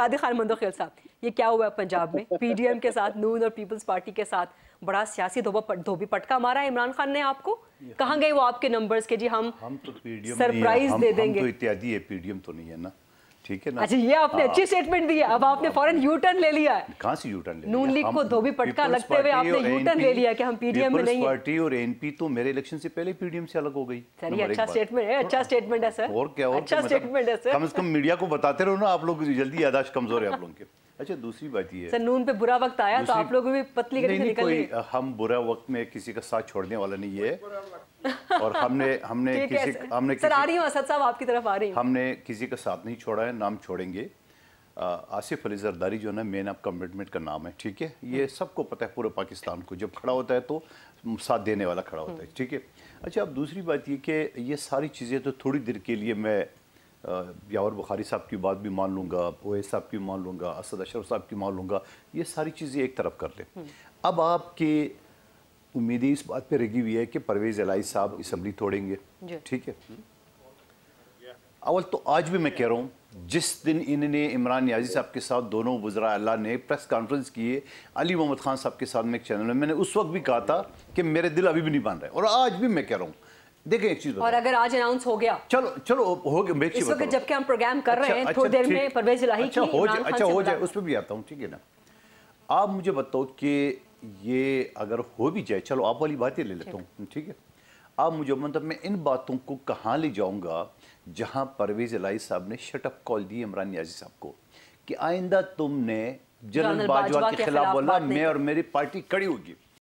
कादिर खान खेल साहब ये क्या हुआ पंजाब में पीडीएम के साथ नून और पीपल्स पार्टी के साथ बड़ा सियासी धोबी पटका मारा है इमरान खान ने आपको कहाँ गए वो आपके नंबर्स के जी हम हम तो पीडीएम सरप्राइज दे तो देंगे तो इत्यादि है पीडीएम तो नहीं है ना ठीक है ना अच्छा ये आपने हाँ। अच्छी स्टेटमेंट दी है अब आपने फॉरन यू टर्न ले लिया है कहाँ से यू टर्न नून लीग को धोबी पटका लगते हुए आपने यू टर्न ले लिया कि हम पीडीएम में नहीं पार्टी और एनपी तो मेरे इलेक्शन से पहले पीडीएम से अलग हो गई सर ये अच्छा स्टेटमेंट है अच्छा स्टेटमेंट है सर और क्या अच्छा स्टेटमेंट है सर कम से कम मीडिया को बताते रहो ना आप लोग जल्दी यादाश्त कमजोर है आप लोगों के अच्छा दूसरी बात ये सर नून पे बुरा वक्त आया तो आप लोगों भी पतली नहीं, नहीं, कोई हम बुरा वक्त में किसी का साथ छोड़ने वाला नहीं है और हमने हमने किसी हमने सर आ रही हूँ असद साहब आपकी तरफ आ रही हमने किसी का साथ नहीं छोड़ा है नाम छोड़ेंगे आसिफ अली जरदारी जो है ना मेन आप कमिटमेंट का नाम है ठीक है ये हम्म। सबको पता है पूरे पाकिस्तान को जब खड़ा होता है तो साथ देने वाला खड़ा होता है हम्म। ठीक है अच्छा अब दूसरी बात ये कि ये सारी चीज़ें तो थोड़ी देर के लिए मैं यावर बुखारी साहब की बात भी मान लूँगा ओएस साहब की मान लूँगा असद अशरफ साहब की मान लूँगा ये सारी चीज़ें एक तरफ कर लें हम्म। अब आपके उम्मीदें इस बात पे लगी हुई है कि परवेज़ अलाई साहब इसम्बली तोड़ेंगे ठीक है अवल तो आज भी मैं कह रहा हूँ जिस दिन इन्होंने इमरान याजी साहब के साथ दोनों वजरा अल्लाह ने प्रेस कॉन्फ्रेंस किए अली मोहम्मद खान साहब के साथ में एक चैनल में मैंने उस वक्त भी कहा था कि मेरे दिल अभी भी नहीं बन रहे और आज भी मैं कह रहा हूँ देखें एक चीज और अगर आज अनाउंस हो गया चलो चलो हो गया इस वक्त जबकि हम प्रोग्राम कर अच्छा, रहे हैं अच्छा, थोड़ी देर में परवेज लाही अच्छा, हो जाए अच्छा हो जाए उस पर भी आता हूँ ठीक है ना आप मुझे बताओ कि ये अगर हो भी जाए चलो आप वाली बातें ले लेता हूँ ठीक है आप मुझे मतलब मैं इन बातों को कहाँ ले जाऊँगा जहाँ परवेज लाई साहब ने शटअप कॉल दी इमरान याजी साहब को कि आइंदा तुमने जनरल बाजवा के खिलाफ बोला मैं और मेरी पार्टी कड़ी होगी